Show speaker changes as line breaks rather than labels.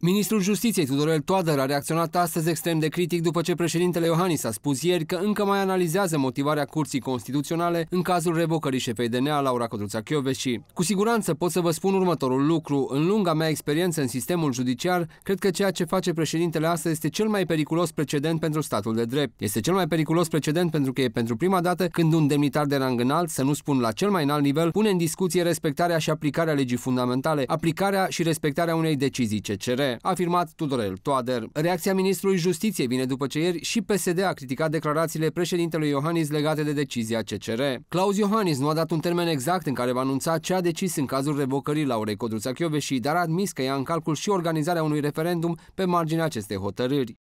Ministrul Justiției Tudorel Toader a reacționat astăzi extrem de critic după ce președintele Iohannis a spus ieri că încă mai analizează motivarea Curții Constituționale în cazul revocării șefei DNA Laura Codruța Chioveși. Cu siguranță pot să vă spun următorul lucru. În lunga mea experiență în sistemul judiciar, cred că ceea ce face președintele astăzi este cel mai periculos precedent pentru statul de drept. Este cel mai periculos precedent pentru că e pentru prima dată când un demnitar de rang înalt, să nu spun la cel mai înalt nivel, pune în discuție respectarea și aplicarea legii fundamentale, aplicarea și respectarea unei decizii CCR a afirmat Tudorel Toader. Reacția ministrului Justiției vine după ce ieri și PSD a criticat declarațiile președintelui Iohannis legate de decizia CCR. Claus Iohannis nu a dat un termen exact în care va anunța ce a decis în cazul revocării Laurei Codruța și dar a admis că ia în calcul și organizarea unui referendum pe marginea acestei hotărâri.